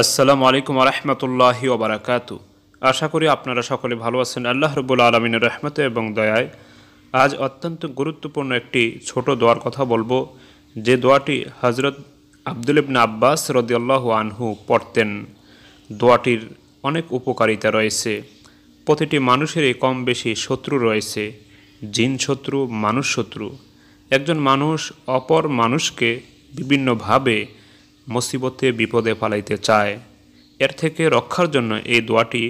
আসসালামু আলাইকুম ও ওবরাকাতু আশা করি আপনারা সকলে ভালো আছেন আল্লাহ রবুল আলমিনের রহমতে এবং দয়ায় আজ অত্যন্ত গুরুত্বপূর্ণ একটি ছোট দোয়ার কথা বলবো যে দোয়াটি হজরত আবদুল ইবনা আব্বাস রদিয়াল্লাহ আনহু পড়তেন দোয়াটির অনেক উপকারিতা রয়েছে প্রতিটি মানুষেরই কম বেশি শত্রু রয়েছে জিন শত্রু মানুষ শত্রু একজন মানুষ অপর মানুষকে বিভিন্নভাবে মুসিবতে বিপদে ফালাইতে চায় এর থেকে রক্ষার জন্য এই দোয়াটি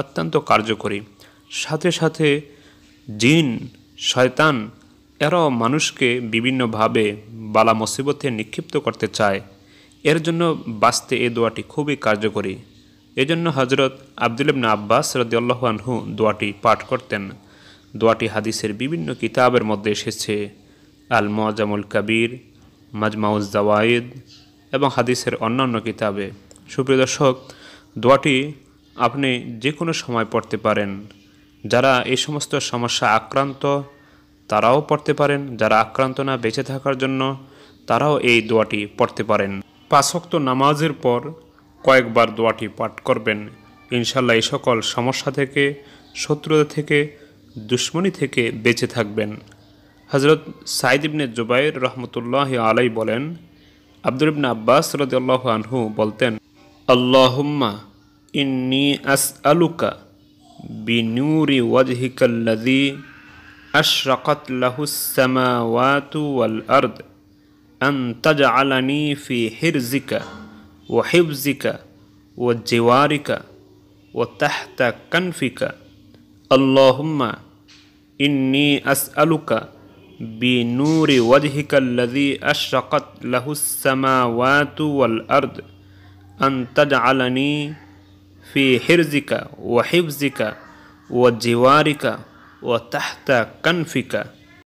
অত্যন্ত কার্যকরী সাথে সাথে জিন শয়তান এরাও মানুষকে বিভিন্নভাবে বালা মুসিবতে নিক্ষিপ্ত করতে চায় এর জন্য বাঁচতে এই দোয়াটি খুবই কার্যকরী এজন্য হজরত আবদুল্লাবনা আব্বাস রদিয়াল্লাহ আনহু দোয়াটি পাঠ করতেন দোয়াটি হাদিসের বিভিন্ন কিতাবের মধ্যে এসেছে আল মোয়াজামুল কাবির মাজমাউজ দাওয়ায়েদ এবং হাদিসের অন্যান্য কিতাবে সুপ্রিয় দর্শক দোয়াটি আপনি যে কোনো সময় পড়তে পারেন যারা এই সমস্ত সমস্যা আক্রান্ত তারাও পড়তে পারেন যারা আক্রান্ত না বেঁচে থাকার জন্য তারাও এই দোয়াটি পড়তে পারেন পাশক্ত নামাজের পর কয়েকবার দোয়াটি পাঠ করবেন ইনশাল্লাহ এই সকল সমস্যা থেকে শত্রুতা থেকে দুশ্মনী থেকে বেঁচে থাকবেন হজরত সাইদ ইবনে জুবাইর রহমতুল্লাহ আলাই বলেন আব্দুর ইবনে আব্বাস রাদিয়াল্লাহু আনহু বলতেন আল্লাহুম্মা ইন্নি আসআলুকা বিনূরি ওয়াজহিকা আল্লাযী আশরাকাত লাহুস সামাওয়াতু ওয়াল আরদ আন তাজআলানি ফি أن ওয়া في ওয়া জিওয়ারিকা ওয়া তাহতা কানফিকা আল্লাহুম্মা ইন্নি আসআলুকা بنور وجهك الذي أشرقت له السماوات والأرض أن تجعلني في حرزك وحفظك وجوارك وتحت كنفك